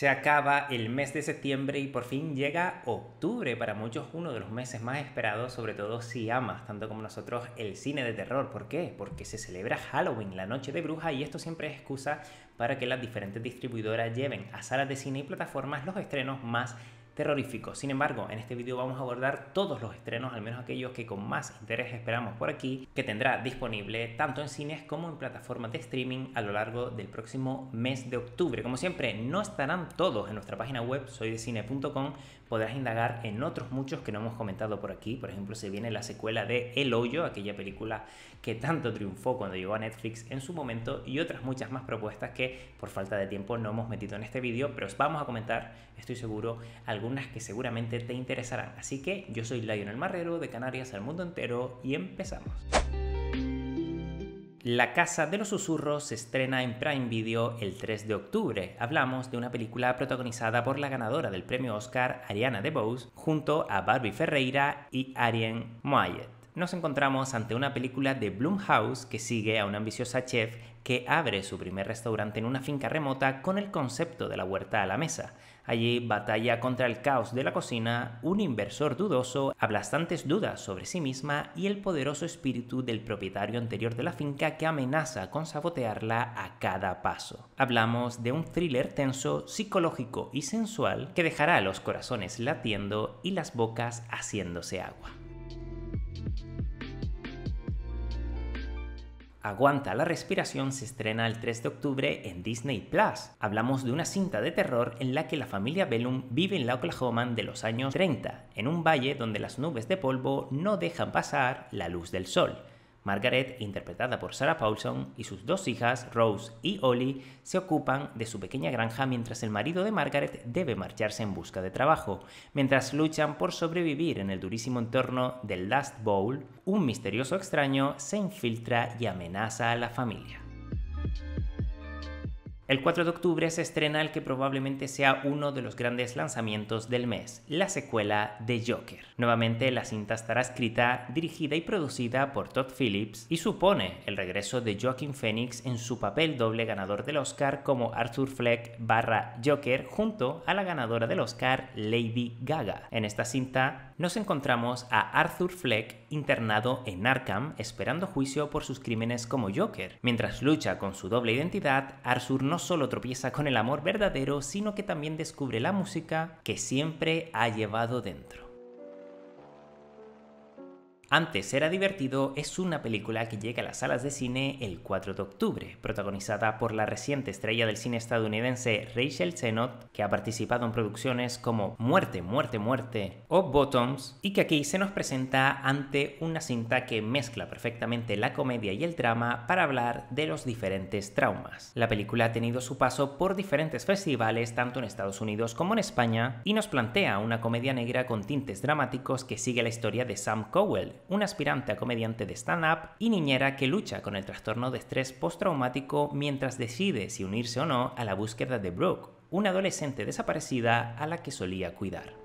Se acaba el mes de septiembre y por fin llega octubre, para muchos uno de los meses más esperados, sobre todo si amas tanto como nosotros el cine de terror. ¿Por qué? Porque se celebra Halloween, la noche de bruja, y esto siempre es excusa para que las diferentes distribuidoras lleven a salas de cine y plataformas los estrenos más terrorífico. Sin embargo, en este vídeo vamos a abordar todos los estrenos, al menos aquellos que con más interés esperamos por aquí, que tendrá disponible tanto en cines como en plataformas de streaming a lo largo del próximo mes de octubre. Como siempre, no estarán todos en nuestra página web soydecine.com, podrás indagar en otros muchos que no hemos comentado por aquí, por ejemplo, se viene la secuela de El Hoyo, aquella película que tanto triunfó cuando llegó a Netflix en su momento y otras muchas más propuestas que por falta de tiempo no hemos metido en este vídeo, pero os vamos a comentar, estoy seguro, algunos algunas que seguramente te interesarán. Así que yo soy Lionel Marrero de Canarias al mundo entero y empezamos. La Casa de los Susurros se estrena en Prime Video el 3 de octubre. Hablamos de una película protagonizada por la ganadora del premio Oscar, Ariana DeBose, junto a Barbie Ferreira y Ariane Moyet. Nos encontramos ante una película de Blumhouse que sigue a una ambiciosa chef que abre su primer restaurante en una finca remota con el concepto de la huerta a la mesa. Allí batalla contra el caos de la cocina, un inversor dudoso, aplastantes dudas sobre sí misma y el poderoso espíritu del propietario anterior de la finca que amenaza con sabotearla a cada paso. Hablamos de un thriller tenso, psicológico y sensual que dejará los corazones latiendo y las bocas haciéndose agua. Aguanta la respiración se estrena el 3 de octubre en Disney Plus. Hablamos de una cinta de terror en la que la familia Bellum vive en la Oklahoma de los años 30, en un valle donde las nubes de polvo no dejan pasar la luz del sol. Margaret, interpretada por Sarah Paulson, y sus dos hijas, Rose y Ollie, se ocupan de su pequeña granja mientras el marido de Margaret debe marcharse en busca de trabajo, mientras luchan por sobrevivir en el durísimo entorno del Last Bowl, un misterioso extraño se infiltra y amenaza a la familia. El 4 de octubre se estrena el que probablemente sea uno de los grandes lanzamientos del mes, la secuela de Joker. Nuevamente la cinta estará escrita, dirigida y producida por Todd Phillips y supone el regreso de Joaquin Phoenix en su papel doble ganador del Oscar como Arthur Fleck barra Joker junto a la ganadora del Oscar Lady Gaga. En esta cinta nos encontramos a Arthur Fleck internado en Arkham esperando juicio por sus crímenes como Joker. Mientras lucha con su doble identidad, Arthur no solo tropieza con el amor verdadero, sino que también descubre la música que siempre ha llevado dentro. Antes era divertido es una película que llega a las salas de cine el 4 de octubre, protagonizada por la reciente estrella del cine estadounidense Rachel Zenot, que ha participado en producciones como Muerte, Muerte, Muerte o Bottoms, y que aquí se nos presenta ante una cinta que mezcla perfectamente la comedia y el drama para hablar de los diferentes traumas. La película ha tenido su paso por diferentes festivales tanto en Estados Unidos como en España y nos plantea una comedia negra con tintes dramáticos que sigue la historia de Sam Cowell, una aspirante a comediante de stand-up y niñera que lucha con el trastorno de estrés postraumático mientras decide si unirse o no a la búsqueda de Brooke, una adolescente desaparecida a la que solía cuidar.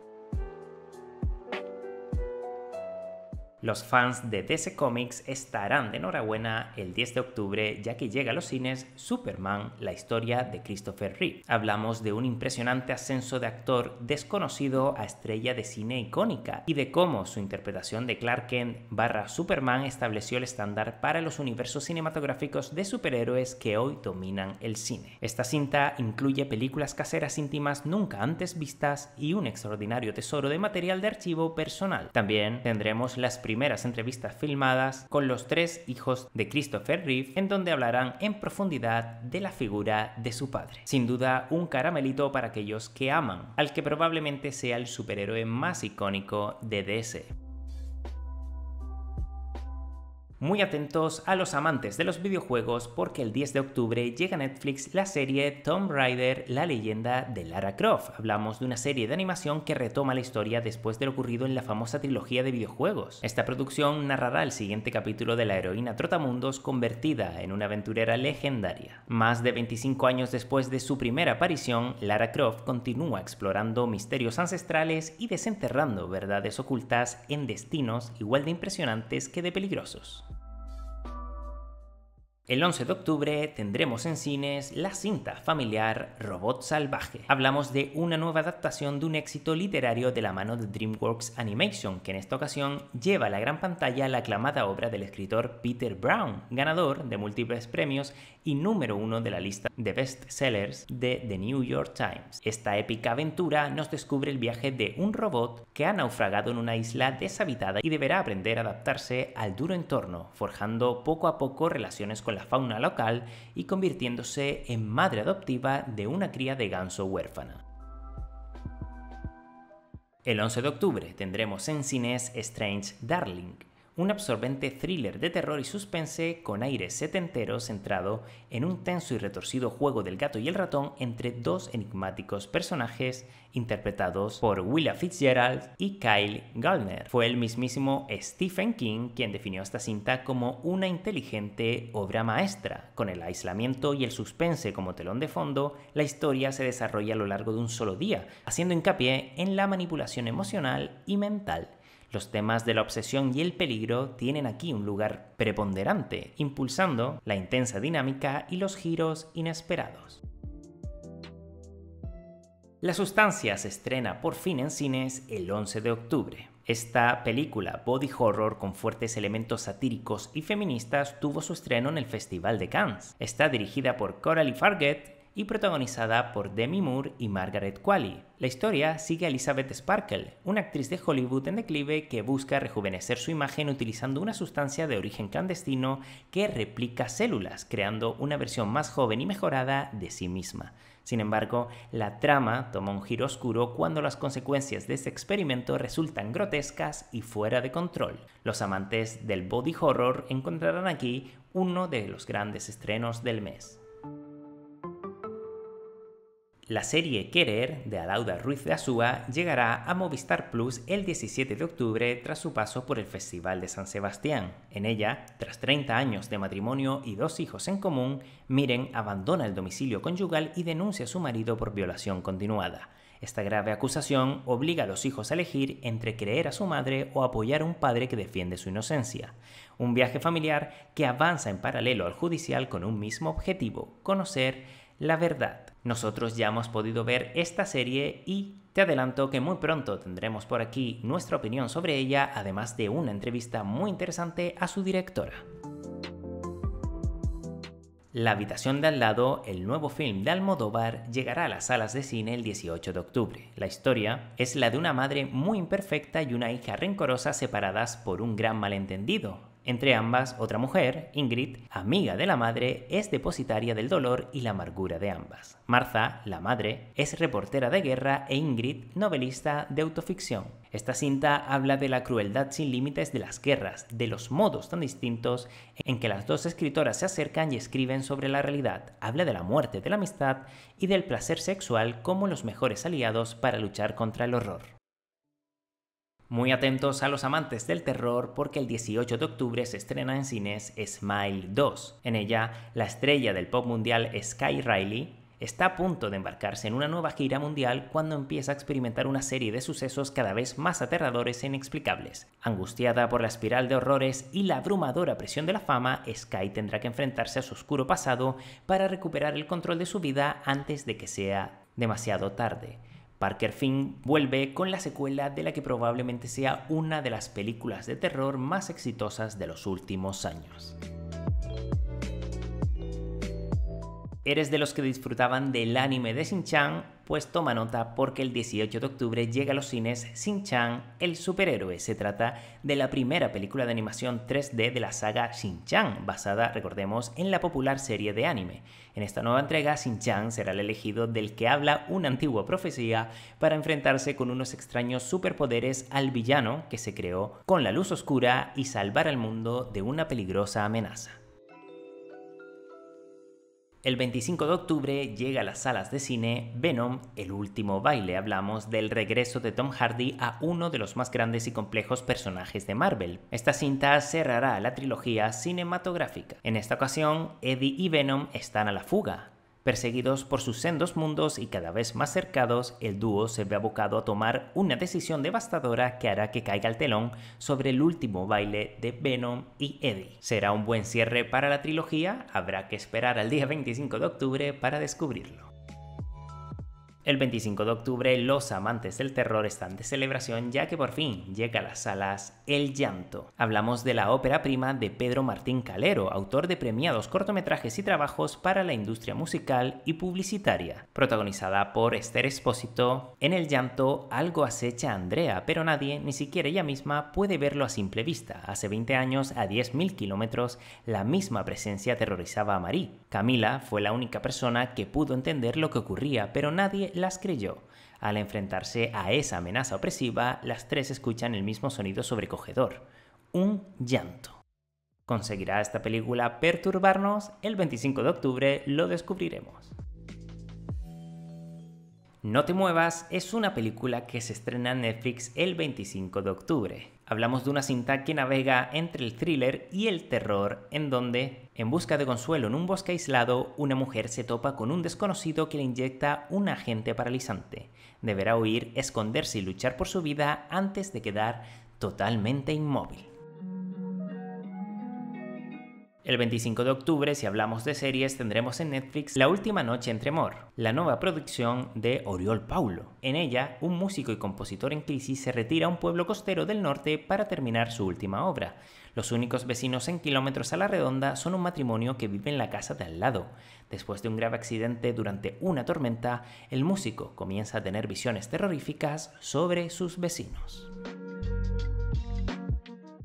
Los fans de DC Comics estarán de enhorabuena el 10 de octubre ya que llega a los cines Superman, la historia de Christopher Reeve. Hablamos de un impresionante ascenso de actor desconocido a estrella de cine icónica y de cómo su interpretación de Clark Kent barra Superman estableció el estándar para los universos cinematográficos de superhéroes que hoy dominan el cine. Esta cinta incluye películas caseras íntimas nunca antes vistas y un extraordinario tesoro de material de archivo personal. También tendremos las primeras primeras entrevistas filmadas con los tres hijos de Christopher Reeve, en donde hablarán en profundidad de la figura de su padre. Sin duda, un caramelito para aquellos que aman, al que probablemente sea el superhéroe más icónico de DC. Muy atentos a los amantes de los videojuegos porque el 10 de octubre llega a Netflix la serie Tomb Raider, la leyenda de Lara Croft. Hablamos de una serie de animación que retoma la historia después de lo ocurrido en la famosa trilogía de videojuegos. Esta producción narrará el siguiente capítulo de la heroína Trotamundos convertida en una aventurera legendaria. Más de 25 años después de su primera aparición, Lara Croft continúa explorando misterios ancestrales y desenterrando verdades ocultas en destinos igual de impresionantes que de peligrosos. El 11 de octubre tendremos en cines la cinta familiar Robot Salvaje. Hablamos de una nueva adaptación de un éxito literario de la mano de DreamWorks Animation, que en esta ocasión lleva a la gran pantalla la aclamada obra del escritor Peter Brown, ganador de múltiples premios y número uno de la lista de bestsellers de The New York Times. Esta épica aventura nos descubre el viaje de un robot que ha naufragado en una isla deshabitada y deberá aprender a adaptarse al duro entorno, forjando poco a poco relaciones con la fauna local y convirtiéndose en madre adoptiva de una cría de ganso huérfana. El 11 de octubre tendremos en cines Strange Darling, un absorbente thriller de terror y suspense con aire setentero centrado en un tenso y retorcido juego del gato y el ratón entre dos enigmáticos personajes interpretados por Willa Fitzgerald y Kyle Gallner. Fue el mismísimo Stephen King quien definió esta cinta como una inteligente obra maestra. Con el aislamiento y el suspense como telón de fondo, la historia se desarrolla a lo largo de un solo día, haciendo hincapié en la manipulación emocional y mental los temas de la obsesión y el peligro tienen aquí un lugar preponderante, impulsando la intensa dinámica y los giros inesperados. La sustancia se estrena por fin en cines el 11 de octubre. Esta película body horror con fuertes elementos satíricos y feministas tuvo su estreno en el Festival de Cannes. Está dirigida por Coralie Farget y protagonizada por Demi Moore y Margaret Qualley. La historia sigue a Elizabeth Sparkle, una actriz de Hollywood en declive que busca rejuvenecer su imagen utilizando una sustancia de origen clandestino que replica células, creando una versión más joven y mejorada de sí misma. Sin embargo, la trama toma un giro oscuro cuando las consecuencias de este experimento resultan grotescas y fuera de control. Los amantes del body horror encontrarán aquí uno de los grandes estrenos del mes. La serie Querer de Alauda Ruiz de Azúa, llegará a Movistar Plus el 17 de octubre tras su paso por el Festival de San Sebastián. En ella, tras 30 años de matrimonio y dos hijos en común, Miren abandona el domicilio conyugal y denuncia a su marido por violación continuada. Esta grave acusación obliga a los hijos a elegir entre creer a su madre o apoyar a un padre que defiende su inocencia. Un viaje familiar que avanza en paralelo al judicial con un mismo objetivo, conocer la verdad. Nosotros ya hemos podido ver esta serie y te adelanto que muy pronto tendremos por aquí nuestra opinión sobre ella, además de una entrevista muy interesante a su directora. La habitación de al lado, el nuevo film de Almodóvar, llegará a las salas de cine el 18 de octubre. La historia es la de una madre muy imperfecta y una hija rencorosa separadas por un gran malentendido, entre ambas, otra mujer, Ingrid, amiga de la madre, es depositaria del dolor y la amargura de ambas. Martha, la madre, es reportera de guerra e Ingrid, novelista de autoficción. Esta cinta habla de la crueldad sin límites de las guerras, de los modos tan distintos en que las dos escritoras se acercan y escriben sobre la realidad. Habla de la muerte, de la amistad y del placer sexual como los mejores aliados para luchar contra el horror. Muy atentos a los amantes del terror porque el 18 de octubre se estrena en cines Smile 2. En ella, la estrella del pop mundial Sky Riley está a punto de embarcarse en una nueva gira mundial cuando empieza a experimentar una serie de sucesos cada vez más aterradores e inexplicables. Angustiada por la espiral de horrores y la abrumadora presión de la fama, Sky tendrá que enfrentarse a su oscuro pasado para recuperar el control de su vida antes de que sea demasiado tarde. Parker Finn vuelve con la secuela de la que probablemente sea una de las películas de terror más exitosas de los últimos años. ¿Eres de los que disfrutaban del anime de Shin-chan? Pues toma nota porque el 18 de octubre llega a los cines Sin chan el superhéroe. Se trata de la primera película de animación 3D de la saga Sin chan basada, recordemos, en la popular serie de anime. En esta nueva entrega, Sin chan será el elegido del que habla una antigua profecía para enfrentarse con unos extraños superpoderes al villano que se creó con la luz oscura y salvar al mundo de una peligrosa amenaza. El 25 de octubre llega a las salas de cine Venom, el último baile. Hablamos del regreso de Tom Hardy a uno de los más grandes y complejos personajes de Marvel. Esta cinta cerrará la trilogía cinematográfica. En esta ocasión, Eddie y Venom están a la fuga, Perseguidos por sus sendos mundos y cada vez más cercados, el dúo se ve abocado a tomar una decisión devastadora que hará que caiga el telón sobre el último baile de Venom y Eddie. ¿Será un buen cierre para la trilogía? Habrá que esperar al día 25 de octubre para descubrirlo. El 25 de octubre los amantes del terror están de celebración ya que por fin llega a las salas El llanto. Hablamos de la ópera prima de Pedro Martín Calero, autor de premiados cortometrajes y trabajos para la industria musical y publicitaria. Protagonizada por Esther Espósito, en El llanto algo acecha a Andrea, pero nadie, ni siquiera ella misma, puede verlo a simple vista. Hace 20 años, a 10.000 kilómetros, la misma presencia aterrorizaba a Marí. Camila fue la única persona que pudo entender lo que ocurría, pero nadie las creyó. Al enfrentarse a esa amenaza opresiva, las tres escuchan el mismo sonido sobrecogedor, un llanto. ¿Conseguirá esta película perturbarnos? El 25 de octubre lo descubriremos. No te muevas es una película que se estrena en Netflix el 25 de octubre. Hablamos de una cinta que navega entre el thriller y el terror, en donde, en busca de consuelo en un bosque aislado, una mujer se topa con un desconocido que le inyecta un agente paralizante. Deberá huir, esconderse y luchar por su vida antes de quedar totalmente inmóvil. El 25 de octubre, si hablamos de series, tendremos en Netflix La Última Noche entre Mor, la nueva producción de Oriol Paulo. En ella, un músico y compositor en crisis se retira a un pueblo costero del norte para terminar su última obra. Los únicos vecinos en kilómetros a la redonda son un matrimonio que vive en la casa de al lado. Después de un grave accidente durante una tormenta, el músico comienza a tener visiones terroríficas sobre sus vecinos.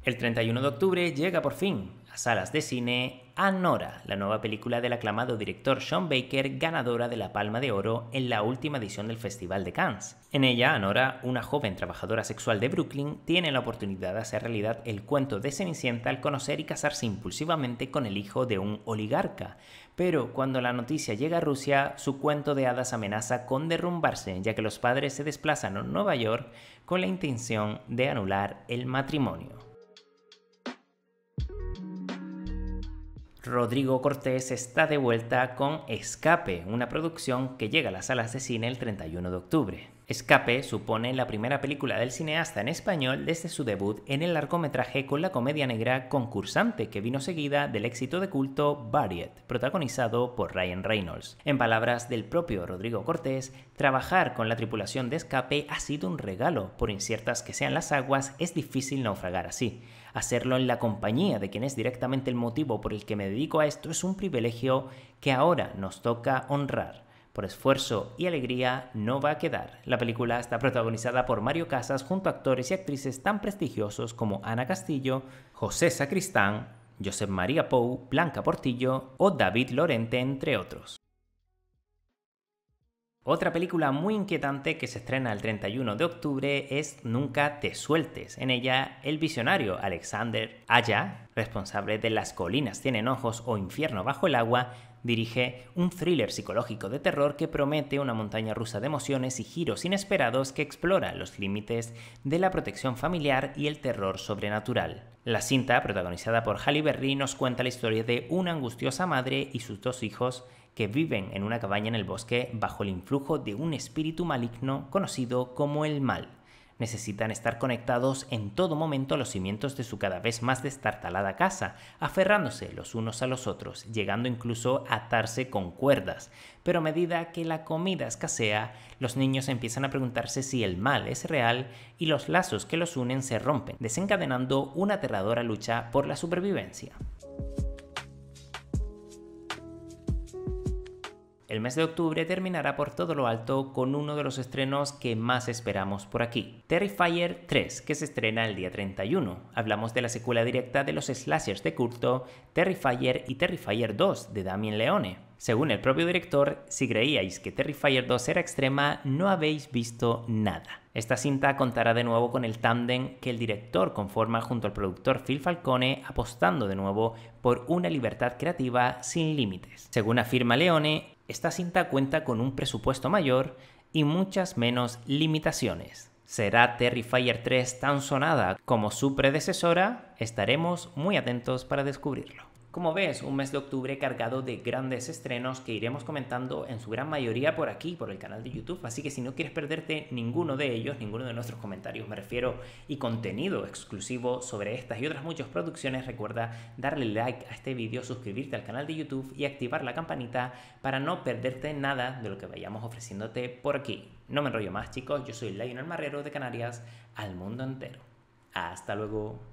El 31 de octubre llega por fin a salas de cine Anora, la nueva película del aclamado director Sean Baker, ganadora de la Palma de Oro en la última edición del Festival de Cannes. En ella, Anora, una joven trabajadora sexual de Brooklyn, tiene la oportunidad de hacer realidad el cuento de Cenicienta al conocer y casarse impulsivamente con el hijo de un oligarca. Pero cuando la noticia llega a Rusia, su cuento de hadas amenaza con derrumbarse, ya que los padres se desplazan a Nueva York con la intención de anular el matrimonio. Rodrigo Cortés está de vuelta con Escape, una producción que llega a las salas de cine el 31 de octubre. Escape supone la primera película del cineasta en español desde su debut en el largometraje con la comedia negra Concursante, que vino seguida del éxito de culto Buried, protagonizado por Ryan Reynolds. En palabras del propio Rodrigo Cortés, trabajar con la tripulación de Escape ha sido un regalo, por inciertas que sean las aguas es difícil naufragar así. Hacerlo en la compañía de quien es directamente el motivo por el que me dedico a esto es un privilegio que ahora nos toca honrar. Por esfuerzo y alegría no va a quedar. La película está protagonizada por Mario Casas junto a actores y actrices tan prestigiosos como Ana Castillo, José Sacristán, Josep María Pou, Blanca Portillo o David Lorente, entre otros. Otra película muy inquietante que se estrena el 31 de octubre es Nunca te sueltes. En ella, el visionario Alexander Aya, responsable de Las colinas tienen ojos o Infierno bajo el agua, dirige un thriller psicológico de terror que promete una montaña rusa de emociones y giros inesperados que explora los límites de la protección familiar y el terror sobrenatural. La cinta, protagonizada por Halle Berry, nos cuenta la historia de una angustiosa madre y sus dos hijos que viven en una cabaña en el bosque bajo el influjo de un espíritu maligno conocido como el mal necesitan estar conectados en todo momento a los cimientos de su cada vez más destartalada casa, aferrándose los unos a los otros, llegando incluso a atarse con cuerdas. Pero a medida que la comida escasea, los niños empiezan a preguntarse si el mal es real y los lazos que los unen se rompen, desencadenando una aterradora lucha por la supervivencia. El mes de octubre terminará por todo lo alto con uno de los estrenos que más esperamos por aquí, Terrifier 3, que se estrena el día 31. Hablamos de la secuela directa de los slashers de culto Terrifier y Terrifier 2 de Damien Leone. Según el propio director, si creíais que Fire 2 era extrema, no habéis visto nada. Esta cinta contará de nuevo con el tándem que el director conforma junto al productor Phil Falcone, apostando de nuevo por una libertad creativa sin límites. Según afirma Leone, esta cinta cuenta con un presupuesto mayor y muchas menos limitaciones. ¿Será Fire 3 tan sonada como su predecesora? Estaremos muy atentos para descubrirlo. Como ves, un mes de octubre cargado de grandes estrenos que iremos comentando en su gran mayoría por aquí, por el canal de YouTube, así que si no quieres perderte ninguno de ellos, ninguno de nuestros comentarios me refiero, y contenido exclusivo sobre estas y otras muchas producciones, recuerda darle like a este vídeo, suscribirte al canal de YouTube y activar la campanita para no perderte nada de lo que vayamos ofreciéndote por aquí. No me enrollo más chicos, yo soy Lionel Marrero de Canarias, al mundo entero. Hasta luego.